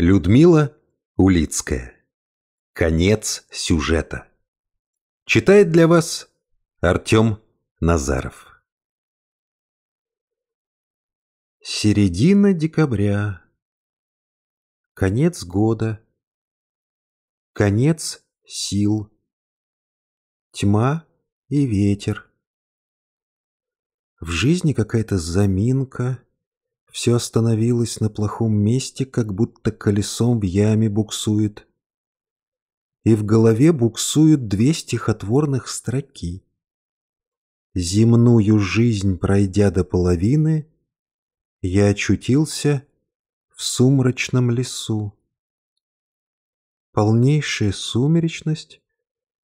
Людмила Улицкая. Конец сюжета. Читает для вас Артем Назаров. Середина декабря. Конец года. Конец сил. Тьма и ветер. В жизни какая-то заминка. Все остановилось на плохом месте, как будто колесом в яме буксует. И в голове буксуют две стихотворных строки. Земную жизнь пройдя до половины, я очутился в сумрачном лесу. Полнейшая сумеречность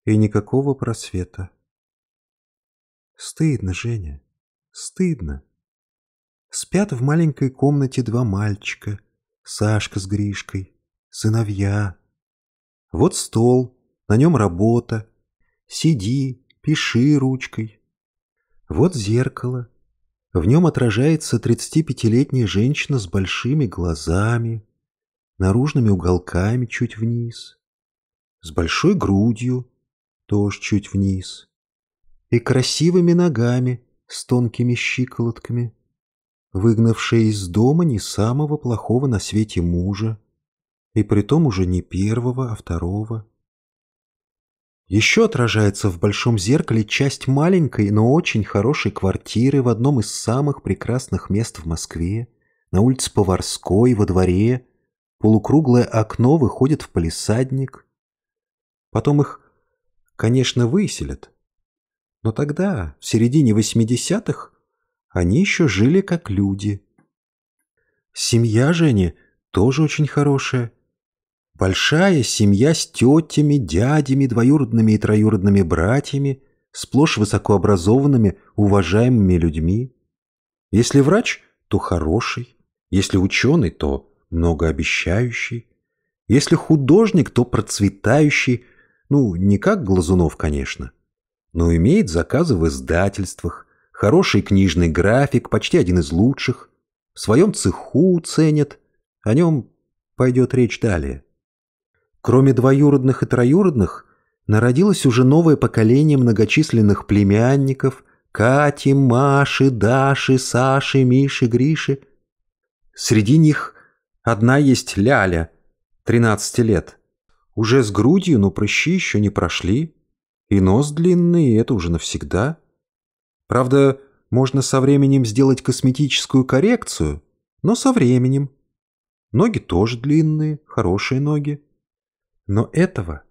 и никакого просвета. Стыдно, Женя, стыдно. Спят в маленькой комнате два мальчика, Сашка с Гришкой, сыновья. Вот стол, на нем работа. Сиди, пиши ручкой. Вот зеркало. В нем отражается 35-летняя женщина с большими глазами, наружными уголками чуть вниз, с большой грудью, тоже чуть вниз, и красивыми ногами с тонкими щиколотками выгнавшая из дома не самого плохого на свете мужа, и притом уже не первого, а второго. Еще отражается в большом зеркале часть маленькой, но очень хорошей квартиры в одном из самых прекрасных мест в Москве, на улице Поварской, во дворе. Полукруглое окно выходит в палисадник. Потом их, конечно, выселят. Но тогда, в середине 80-х, они еще жили как люди. Семья Жени тоже очень хорошая. Большая семья с тетями, дядями, двоюродными и троюродными братьями, сплошь высокообразованными, уважаемыми людьми. Если врач, то хороший. Если ученый, то многообещающий. Если художник, то процветающий. Ну, не как Глазунов, конечно. Но имеет заказы в издательствах, Хороший книжный график, почти один из лучших. В своем цеху ценят. О нем пойдет речь далее. Кроме двоюродных и троюродных, народилось уже новое поколение многочисленных племянников Кати, Маши, Даши, Саши, Миши, Гриши. Среди них одна есть Ляля, 13 лет. Уже с грудью, но прыщи еще не прошли. И нос длинный, и это уже навсегда. Правда, можно со временем сделать косметическую коррекцию, но со временем. Ноги тоже длинные, хорошие ноги. Но этого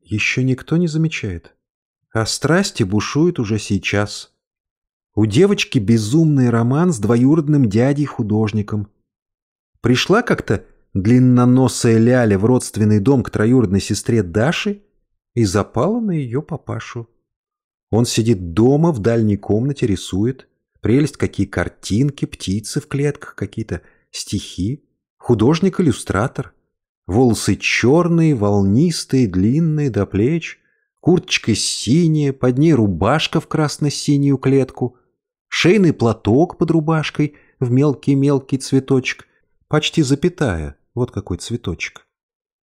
еще никто не замечает. А страсти бушуют уже сейчас. У девочки безумный роман с двоюродным дядей-художником. Пришла как-то длинноносая Ляля в родственный дом к троюродной сестре Даши и запала на ее папашу. Он сидит дома в дальней комнате, рисует. Прелесть, какие картинки, птицы в клетках, какие-то стихи. Художник-иллюстратор. Волосы черные, волнистые, длинные, до плеч. Курточка синяя, под ней рубашка в красно-синюю клетку. Шейный платок под рубашкой в мелкий-мелкий цветочек. Почти запятая, вот какой цветочек.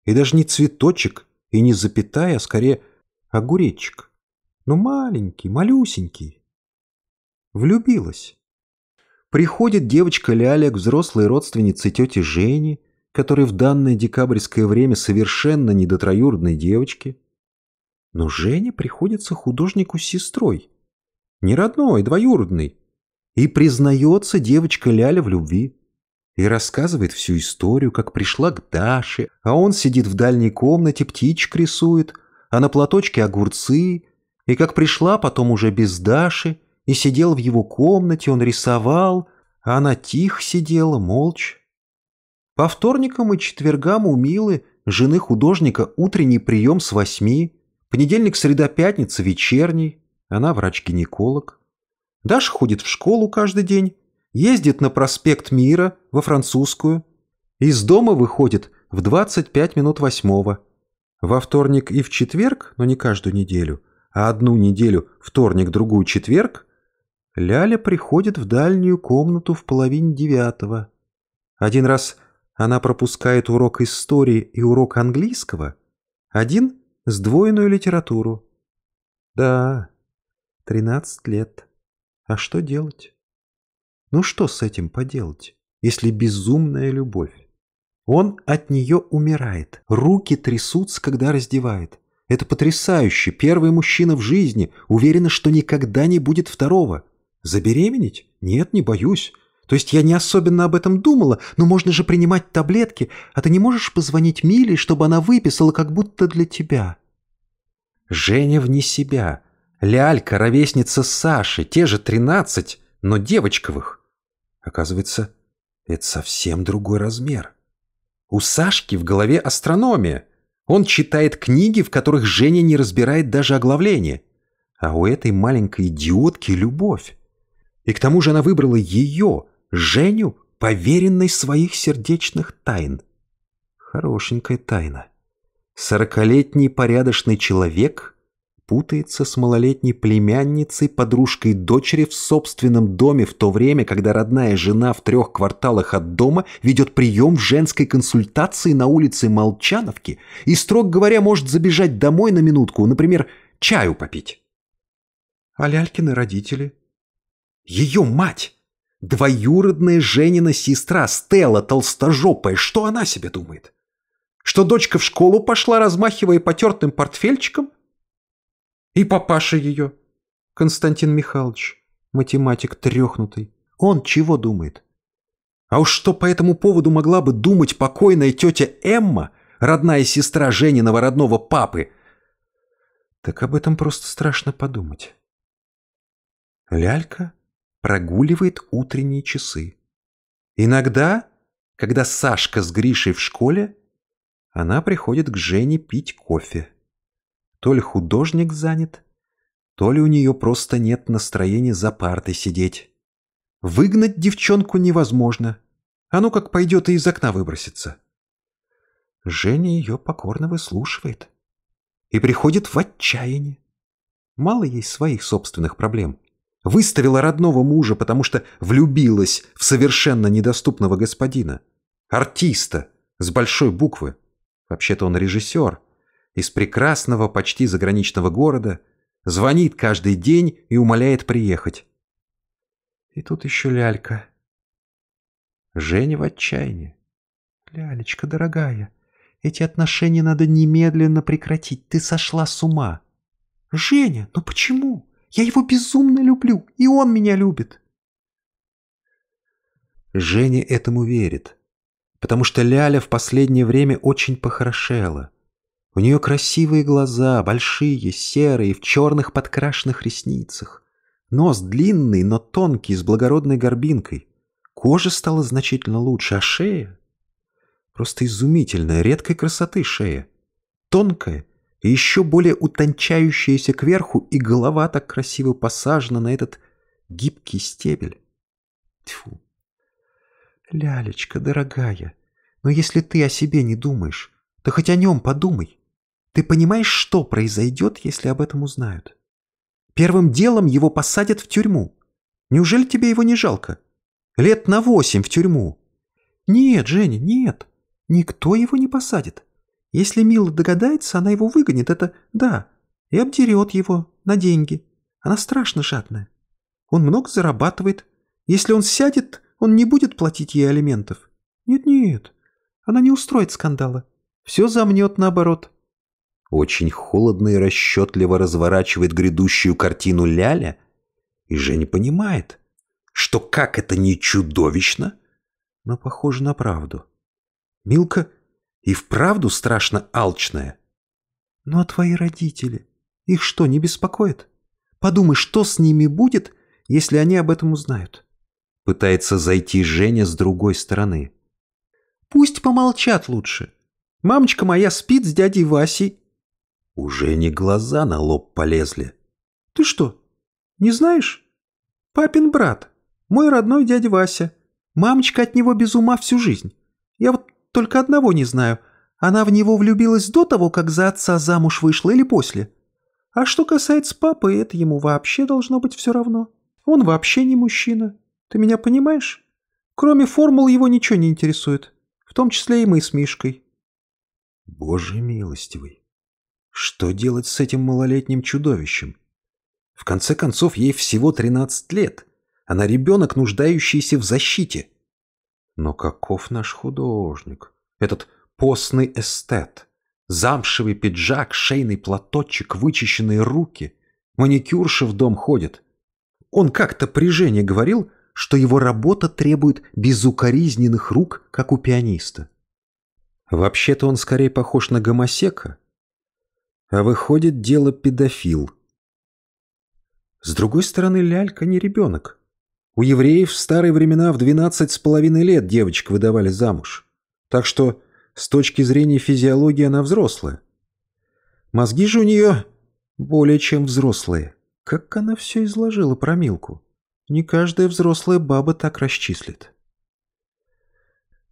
И даже не цветочек, и не запятая, а скорее огуречек но маленький, малюсенький. Влюбилась. Приходит девочка Ляля к взрослой родственнице тети Жени, которой в данное декабрьское время совершенно не до троюродной девочки. Но Жене приходится художнику с сестрой. Не родной, двоюродной. И признается девочка Ляля в любви. И рассказывает всю историю, как пришла к Даше, а он сидит в дальней комнате, птичек рисует, а на платочке огурцы, и как пришла потом уже без Даши, и сидел в его комнате, он рисовал, а она тихо сидела, молча. По вторникам и четвергам у Милы, жены художника, утренний прием с восьми, понедельник, среда, пятница, вечерний, она врач-гинеколог. Даша ходит в школу каждый день, ездит на проспект Мира, во французскую, из дома выходит в 25 минут восьмого. Во вторник и в четверг, но не каждую неделю – а одну неделю вторник, другую четверг, Ляля приходит в дальнюю комнату в половине девятого. Один раз она пропускает урок истории и урок английского, один — сдвоенную литературу. Да, тринадцать лет. А что делать? Ну что с этим поделать, если безумная любовь? Он от нее умирает, руки трясутся, когда раздевает. Это потрясающе. Первый мужчина в жизни. Уверена, что никогда не будет второго. Забеременеть? Нет, не боюсь. То есть я не особенно об этом думала, но можно же принимать таблетки, а ты не можешь позвонить Миле, чтобы она выписала как будто для тебя. Женя вне себя. Лялька, ровесница Саши, те же тринадцать, но девочковых. Оказывается, это совсем другой размер. У Сашки в голове астрономия. Он читает книги, в которых Женя не разбирает даже оглавление. А у этой маленькой идиотки любовь. И к тому же она выбрала ее, Женю, поверенной своих сердечных тайн. Хорошенькая тайна. Сорокалетний порядочный человек путается с малолетней племянницей, подружкой дочери в собственном доме в то время, когда родная жена в трех кварталах от дома ведет прием в женской консультации на улице Молчановки и, строго говоря, может забежать домой на минутку, например, чаю попить. А Лялькины родители? Ее мать! Двоюродная Женина сестра Стелла толстожопая, что она себе думает? Что дочка в школу пошла, размахивая потертым портфельчиком? И папаша ее. Константин Михайлович, математик трехнутый. Он чего думает? А уж что по этому поводу могла бы думать покойная тетя Эмма, родная сестра Жениного родного папы? Так об этом просто страшно подумать. Лялька прогуливает утренние часы. Иногда, когда Сашка с Гришей в школе, она приходит к Жене пить кофе. То ли художник занят, то ли у нее просто нет настроения за партой сидеть. Выгнать девчонку невозможно. А ну как пойдет и из окна выбросится. Женя ее покорно выслушивает и приходит в отчаяние. Мало ей своих собственных проблем. Выставила родного мужа, потому что влюбилась в совершенно недоступного господина. Артиста, с большой буквы. Вообще-то он режиссер, из прекрасного, почти заграничного города, звонит каждый день и умоляет приехать. И тут еще лялька. Женя в отчаянии. «Лялечка, дорогая, эти отношения надо немедленно прекратить, ты сошла с ума». «Женя, ну почему? Я его безумно люблю, и он меня любит». Женя этому верит, потому что Ляля в последнее время очень похорошела – у нее красивые глаза, большие, серые, в черных подкрашенных ресницах. Нос длинный, но тонкий, с благородной горбинкой. Кожа стала значительно лучше, а шея... Просто изумительная, редкой красоты шея. Тонкая и еще более утончающаяся кверху, и голова так красиво посажена на этот гибкий стебель. Тьфу. Лялечка, дорогая, но если ты о себе не думаешь, то хоть о нем подумай. Ты понимаешь, что произойдет, если об этом узнают? Первым делом его посадят в тюрьму. Неужели тебе его не жалко? Лет на восемь в тюрьму. Нет, Женя, нет. Никто его не посадит. Если Мила догадается, она его выгонит, это да, и обдерет его на деньги. Она страшно жадная. Он много зарабатывает. Если он сядет, он не будет платить ей алиментов. Нет-нет, она не устроит скандала. Все замнет наоборот очень холодно и расчетливо разворачивает грядущую картину Ляля, и Женя понимает, что как это не чудовищно, но похоже на правду. Милка и вправду страшно алчная. Ну а твои родители, их что, не беспокоит? Подумай, что с ними будет, если они об этом узнают? Пытается зайти Женя с другой стороны. Пусть помолчат лучше. Мамочка моя спит с дядей Васей, уже не глаза на лоб полезли. «Ты что, не знаешь? Папин брат, мой родной дядя Вася. Мамочка от него без ума всю жизнь. Я вот только одного не знаю. Она в него влюбилась до того, как за отца замуж вышла или после. А что касается папы, это ему вообще должно быть все равно. Он вообще не мужчина. Ты меня понимаешь? Кроме формул его ничего не интересует. В том числе и мы с Мишкой. Боже милостивый. Что делать с этим малолетним чудовищем? В конце концов, ей всего 13 лет. Она ребенок, нуждающийся в защите. Но каков наш художник? Этот постный эстет. Замшевый пиджак, шейный платочек, вычищенные руки. Маникюрша в дом ходит. Он как-то при Жене говорил, что его работа требует безукоризненных рук, как у пианиста. Вообще-то он скорее похож на гомосека, а выходит, дело педофил. С другой стороны, лялька не ребенок. У евреев в старые времена в двенадцать с половиной лет девочек выдавали замуж. Так что с точки зрения физиологии она взрослая. Мозги же у нее более чем взрослые. Как она все изложила про Милку. Не каждая взрослая баба так расчислит.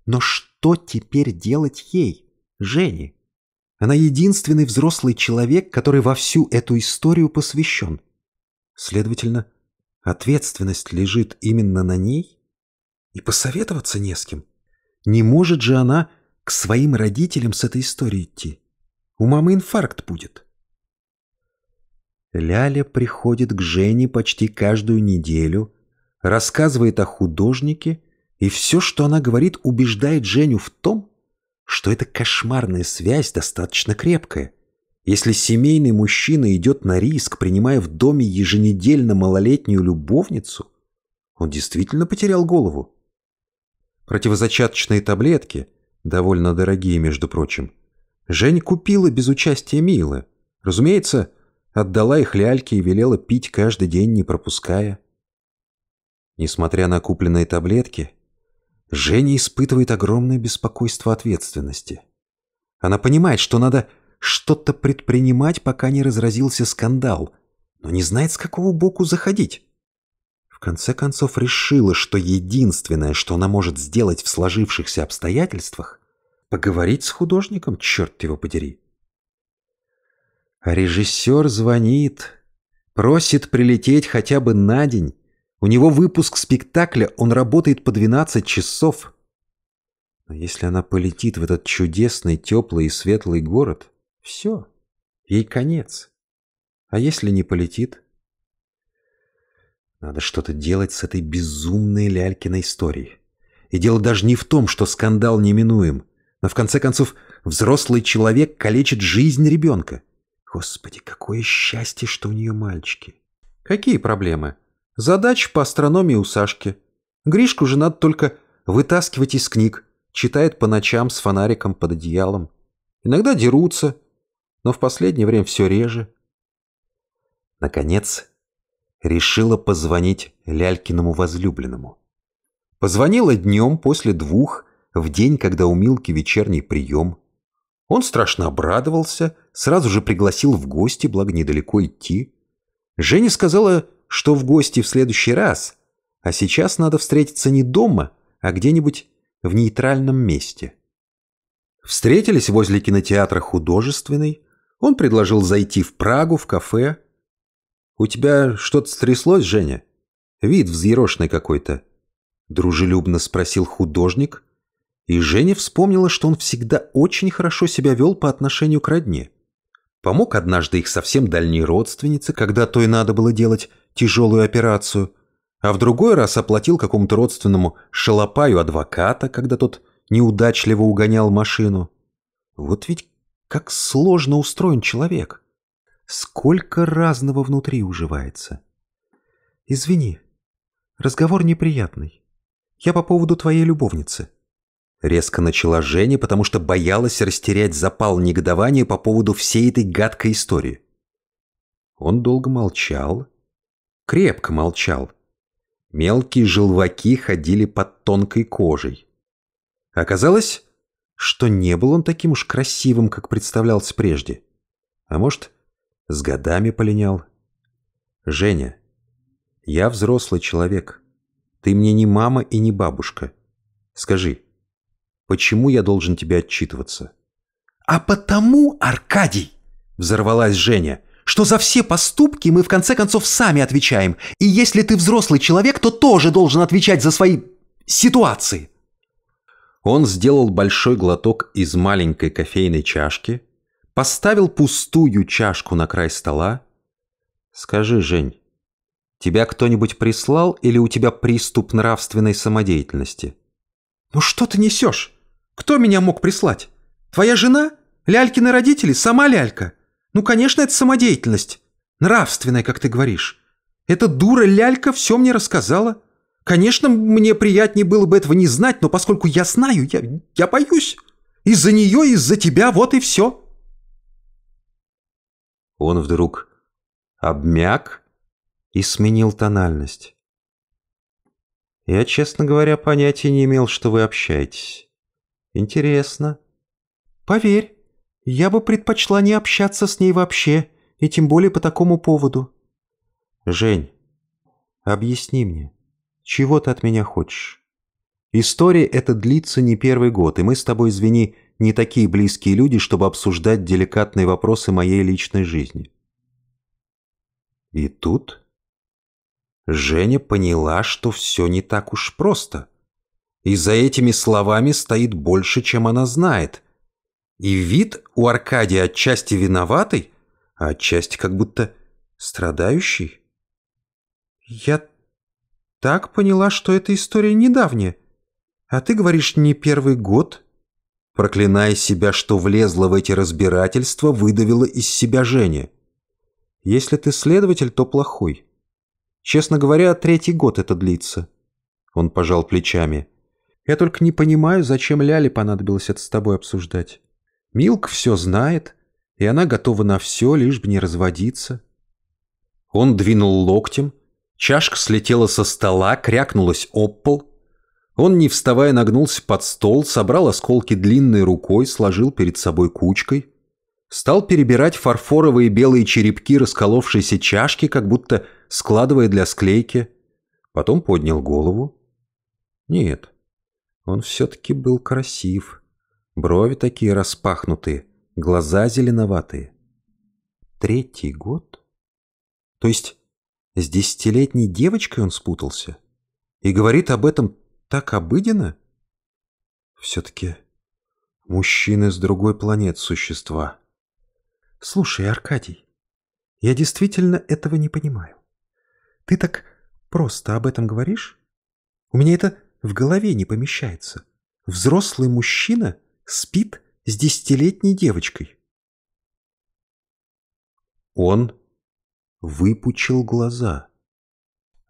Но что теперь делать ей, Жене? Она единственный взрослый человек, который во всю эту историю посвящен. Следовательно, ответственность лежит именно на ней, и посоветоваться не с кем. Не может же она к своим родителям с этой историей идти. У мамы инфаркт будет. Ляля приходит к Жене почти каждую неделю, рассказывает о художнике, и все, что она говорит, убеждает Женю в том, что эта кошмарная связь достаточно крепкая. Если семейный мужчина идет на риск, принимая в доме еженедельно малолетнюю любовницу, он действительно потерял голову. Противозачаточные таблетки, довольно дорогие, между прочим, Жень купила без участия Милы. Разумеется, отдала их ляльке и велела пить каждый день, не пропуская. Несмотря на купленные таблетки, Женя испытывает огромное беспокойство ответственности. Она понимает, что надо что-то предпринимать, пока не разразился скандал, но не знает, с какого боку заходить. В конце концов решила, что единственное, что она может сделать в сложившихся обстоятельствах, поговорить с художником, черт его подери. А режиссер звонит, просит прилететь хотя бы на день, у него выпуск спектакля, он работает по 12 часов. Но если она полетит в этот чудесный, теплый и светлый город, все, ей конец. А если не полетит? Надо что-то делать с этой безумной Лялькиной историей. И дело даже не в том, что скандал неминуем. Но в конце концов, взрослый человек калечит жизнь ребенка. Господи, какое счастье, что у нее мальчики. Какие проблемы? Задач по астрономии у Сашки. Гришку же надо только вытаскивать из книг. Читает по ночам с фонариком под одеялом. Иногда дерутся, но в последнее время все реже. Наконец, решила позвонить Лялькиному возлюбленному. Позвонила днем после двух, в день, когда у Милки вечерний прием. Он страшно обрадовался, сразу же пригласил в гости, благо недалеко идти. Женя сказала, что в гости в следующий раз, а сейчас надо встретиться не дома, а где-нибудь в нейтральном месте. Встретились возле кинотеатра художественный, он предложил зайти в Прагу, в кафе. «У тебя что-то стряслось, Женя? Вид взъерошенный какой-то», — дружелюбно спросил художник, и Женя вспомнила, что он всегда очень хорошо себя вел по отношению к родне. Помог однажды их совсем дальней родственнице, когда той надо было делать, тяжелую операцию, а в другой раз оплатил какому-то родственному шалопаю адвоката, когда тот неудачливо угонял машину. Вот ведь как сложно устроен человек. Сколько разного внутри уживается. Извини, разговор неприятный. Я по поводу твоей любовницы. Резко начала Женя, потому что боялась растерять запал негодования по поводу всей этой гадкой истории. Он долго молчал, крепко молчал. Мелкие желваки ходили под тонкой кожей. Оказалось, что не был он таким уж красивым, как представлялся прежде. А может, с годами полинял. «Женя, я взрослый человек. Ты мне не мама и не бабушка. Скажи, почему я должен тебе отчитываться?» «А потому, Аркадий!» — взорвалась Женя — что за все поступки мы в конце концов сами отвечаем. И если ты взрослый человек, то тоже должен отвечать за свои ситуации. Он сделал большой глоток из маленькой кофейной чашки, поставил пустую чашку на край стола. Скажи, Жень, тебя кто-нибудь прислал или у тебя приступ нравственной самодеятельности? Ну что ты несешь? Кто меня мог прислать? Твоя жена? Лялькины родители? Сама лялька? Ну, конечно, это самодеятельность. Нравственная, как ты говоришь. Эта дура лялька все мне рассказала. Конечно, мне приятнее было бы этого не знать, но поскольку я знаю, я, я боюсь. Из-за нее, из-за тебя, вот и все. Он вдруг обмяк и сменил тональность. Я, честно говоря, понятия не имел, что вы общаетесь. Интересно. Поверь, я бы предпочла не общаться с ней вообще, и тем более по такому поводу. Жень, объясни мне, чего ты от меня хочешь? История эта длится не первый год, и мы с тобой, извини, не такие близкие люди, чтобы обсуждать деликатные вопросы моей личной жизни. И тут Женя поняла, что все не так уж просто. И за этими словами стоит больше, чем она знает – и вид у Аркадия отчасти виноватый, а отчасти как будто страдающий. Я так поняла, что эта история недавняя. А ты говоришь, не первый год? Проклиная себя, что влезла в эти разбирательства, выдавила из себя Женя. Если ты следователь, то плохой. Честно говоря, третий год это длится. Он пожал плечами. Я только не понимаю, зачем Ляле понадобилось это с тобой обсуждать. Милк все знает, и она готова на все, лишь бы не разводиться. Он двинул локтем, чашка слетела со стола, крякнулась об пол. Он, не вставая, нагнулся под стол, собрал осколки длинной рукой, сложил перед собой кучкой. Стал перебирать фарфоровые белые черепки расколовшейся чашки, как будто складывая для склейки. Потом поднял голову. Нет, он все-таки был красив. — Брови такие распахнутые, глаза зеленоватые. Третий год? То есть с десятилетней девочкой он спутался? И говорит об этом так обыденно? Все-таки мужчины с другой планет существа. Слушай, Аркадий, я действительно этого не понимаю. Ты так просто об этом говоришь? У меня это в голове не помещается. Взрослый мужчина — спит с десятилетней девочкой. Он выпучил глаза.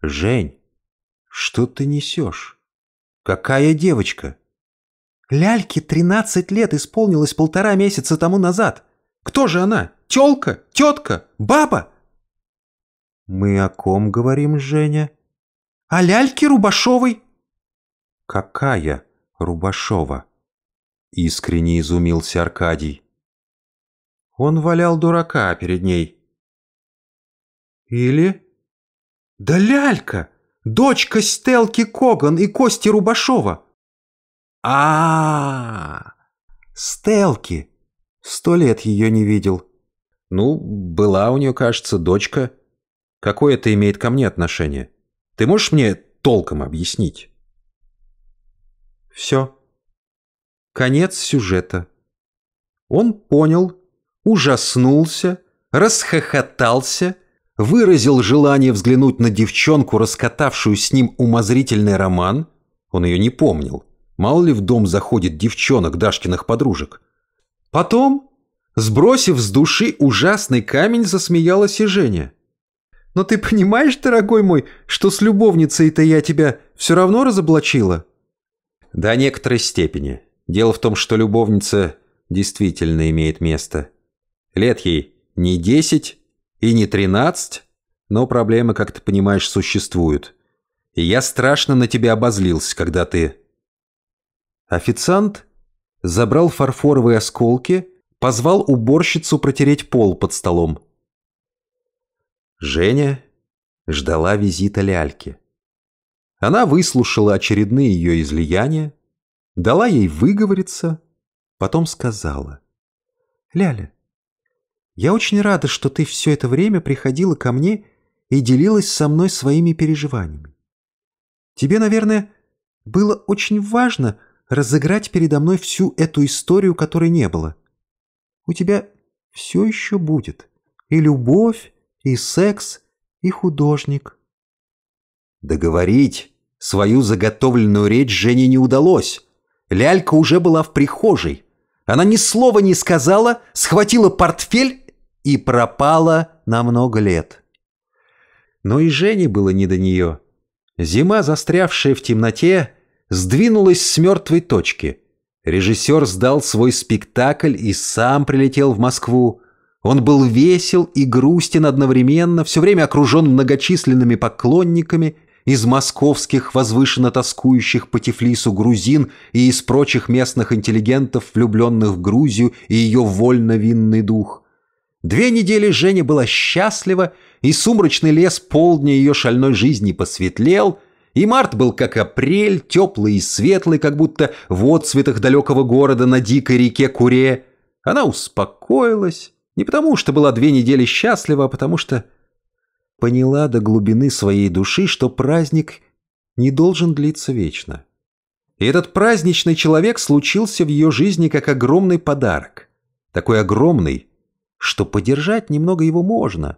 «Жень, что ты несешь? Какая девочка?» «Ляльке тринадцать лет исполнилось полтора месяца тому назад. Кто же она? Тёлка? Тётка? Баба?» «Мы о ком говорим, Женя?» «О ляльке Рубашовой». «Какая Рубашова?» – искренне изумился Аркадий. Он валял дурака перед ней. Или... Да лялька! Дочка Стелки Коган и Кости Рубашова! а, -а, -а! Стелки! Сто лет ее не видел. Ну, была у нее, кажется, дочка. Какое это имеет ко мне отношение? Ты можешь мне толком объяснить? Все. Конец сюжета. Он понял, ужаснулся, расхохотался, выразил желание взглянуть на девчонку, раскатавшую с ним умозрительный роман. Он ее не помнил. Мало ли в дом заходит девчонок Дашкиных подружек. Потом, сбросив с души ужасный камень, засмеялась и Женя. «Но ты понимаешь, дорогой мой, что с любовницей-то я тебя все равно разоблачила?» «До некоторой степени», Дело в том, что любовница действительно имеет место. Лет ей не 10 и не 13, но проблемы, как ты понимаешь, существуют. И я страшно на тебя обозлился, когда ты... Официант забрал фарфоровые осколки, позвал уборщицу протереть пол под столом. Женя ждала визита ляльки. Она выслушала очередные ее излияния, дала ей выговориться, потом сказала. «Ляля, я очень рада, что ты все это время приходила ко мне и делилась со мной своими переживаниями. Тебе, наверное, было очень важно разыграть передо мной всю эту историю, которой не было. У тебя все еще будет и любовь, и секс, и художник». Договорить свою заготовленную речь Жене не удалось, Лялька уже была в прихожей. Она ни слова не сказала, схватила портфель и пропала на много лет. Но и Жене было не до нее. Зима, застрявшая в темноте, сдвинулась с мертвой точки. Режиссер сдал свой спектакль и сам прилетел в Москву. Он был весел и грустен одновременно, все время окружен многочисленными поклонниками – из московских, возвышенно тоскующих по Тифлису грузин и из прочих местных интеллигентов, влюбленных в Грузию и ее вольно-винный дух. Две недели Женя была счастлива, и сумрачный лес полдня ее шальной жизни посветлел, и март был как апрель, теплый и светлый, как будто в отцветах далекого города на дикой реке Куре. Она успокоилась, не потому что была две недели счастлива, а потому что поняла до глубины своей души, что праздник не должен длиться вечно. И этот праздничный человек случился в ее жизни как огромный подарок. Такой огромный, что подержать немного его можно,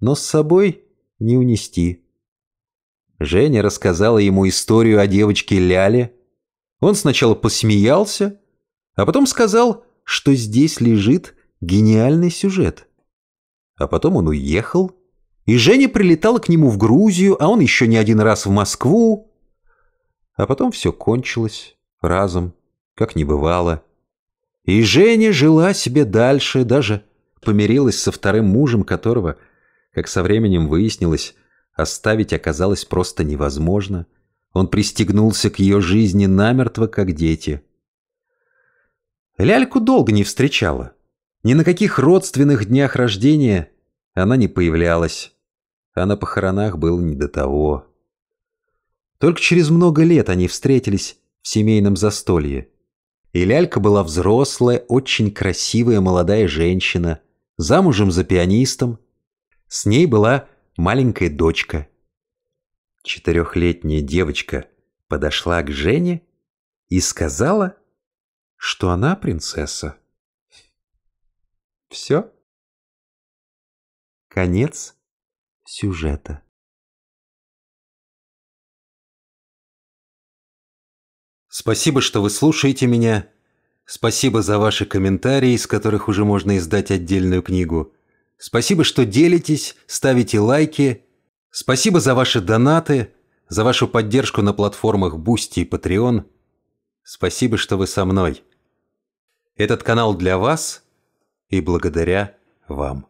но с собой не унести. Женя рассказала ему историю о девочке Ляле. Он сначала посмеялся, а потом сказал, что здесь лежит гениальный сюжет. А потом он уехал и Женя прилетала к нему в Грузию, а он еще не один раз в Москву. А потом все кончилось разом, как не бывало. И Женя жила себе дальше, даже помирилась со вторым мужем, которого, как со временем выяснилось, оставить оказалось просто невозможно. Он пристегнулся к ее жизни намертво, как дети. Ляльку долго не встречала. Ни на каких родственных днях рождения – она не появлялась, а на похоронах было не до того. Только через много лет они встретились в семейном застолье. И Лялька была взрослая, очень красивая молодая женщина, замужем за пианистом. С ней была маленькая дочка. Четырехлетняя девочка подошла к Жене и сказала, что она принцесса. Все? Конец сюжета. Спасибо, что вы слушаете меня. Спасибо за ваши комментарии, из которых уже можно издать отдельную книгу. Спасибо, что делитесь, ставите лайки. Спасибо за ваши донаты, за вашу поддержку на платформах Boosty и Patreon. Спасибо, что вы со мной. Этот канал для вас и благодаря вам.